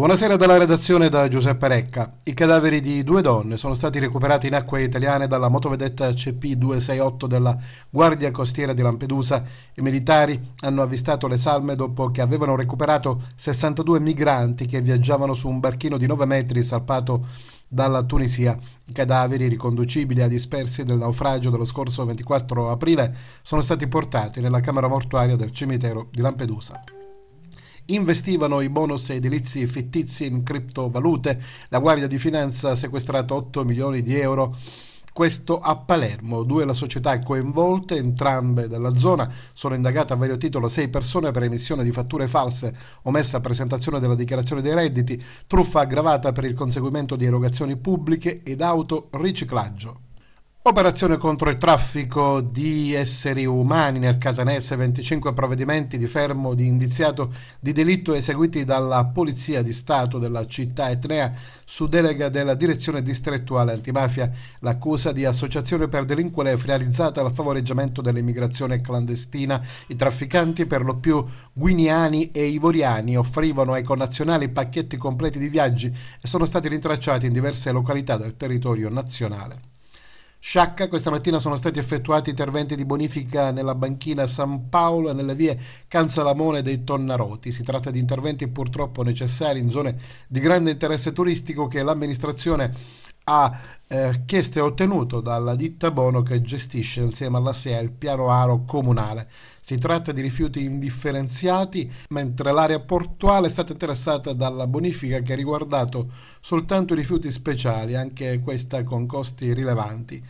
Buonasera dalla redazione da Giuseppe Recca. I cadaveri di due donne sono stati recuperati in acque italiane dalla motovedetta CP268 della Guardia Costiera di Lampedusa. I militari hanno avvistato le salme dopo che avevano recuperato 62 migranti che viaggiavano su un barchino di 9 metri salpato dalla Tunisia. I cadaveri riconducibili a dispersi del naufragio dello scorso 24 aprile sono stati portati nella camera mortuaria del cimitero di Lampedusa investivano i bonus edilizi fittizi in criptovalute. La Guardia di Finanza ha sequestrato 8 milioni di euro. Questo a Palermo, due la società coinvolte, entrambe dalla zona, sono indagate a vario titolo sei persone per emissione di fatture false, omessa presentazione della dichiarazione dei redditi, truffa aggravata per il conseguimento di erogazioni pubbliche ed autoriciclaggio. Operazione contro il traffico di esseri umani nel Catanese, 25 provvedimenti di fermo di indiziato di delitto eseguiti dalla Polizia di Stato della città etnea su delega della Direzione Distrettuale Antimafia. L'accusa di associazione per delinquere finalizzata al favoreggiamento dell'immigrazione clandestina. I trafficanti, per lo più guineani e ivoriani, offrivano ai connazionali pacchetti completi di viaggi e sono stati rintracciati in diverse località del territorio nazionale. Sciacca. Questa mattina sono stati effettuati interventi di bonifica nella banchina San Paolo e nelle vie Canzalamone dei Tonnaroti. Si tratta di interventi purtroppo necessari in zone di grande interesse turistico che l'amministrazione ha eh, chiesto e ottenuto dalla ditta Bono che gestisce insieme alla SEA il piano aro comunale. Si tratta di rifiuti indifferenziati, mentre l'area portuale è stata interessata dalla bonifica che ha riguardato soltanto i rifiuti speciali, anche questa con costi rilevanti.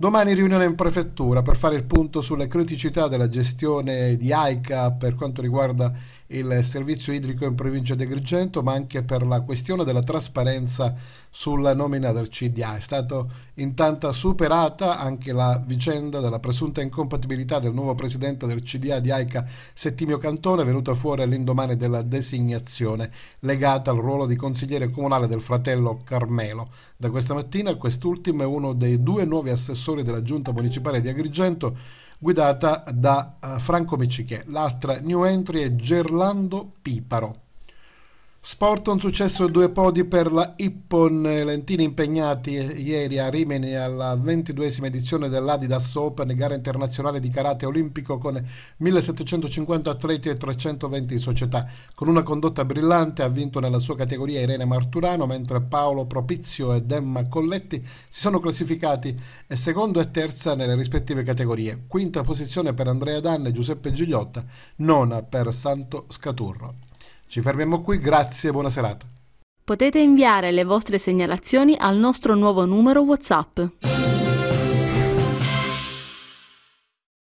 Domani riunione in prefettura per fare il punto sulle criticità della gestione di AICA per quanto riguarda il servizio idrico in provincia di Agrigento, ma anche per la questione della trasparenza sulla nomina del CDA. È stata intanto superata anche la vicenda della presunta incompatibilità del nuovo presidente del CDA di AICA Settimio Cantone, venuta fuori all'indomani della designazione legata al ruolo di consigliere comunale del fratello Carmelo. Da questa mattina quest'ultimo è uno dei due nuovi assessori della giunta municipale di Agrigento guidata da eh, Franco Miccichè. L'altra new entry è Gerlando Piparo. Sport un successo e due podi per la Ippon, Lentini impegnati ieri a Rimini alla ventiduesima edizione dell'Adidas Open, gara internazionale di karate olimpico con 1750 atleti e 320 società. Con una condotta brillante ha vinto nella sua categoria Irene Marturano, mentre Paolo Propizio e Demma Colletti si sono classificati secondo e terza nelle rispettive categorie. Quinta posizione per Andrea Danne e Giuseppe Gigliotta, nona per Santo Scaturro. Ci fermiamo qui, grazie e buona serata. Potete inviare le vostre segnalazioni al nostro nuovo numero WhatsApp.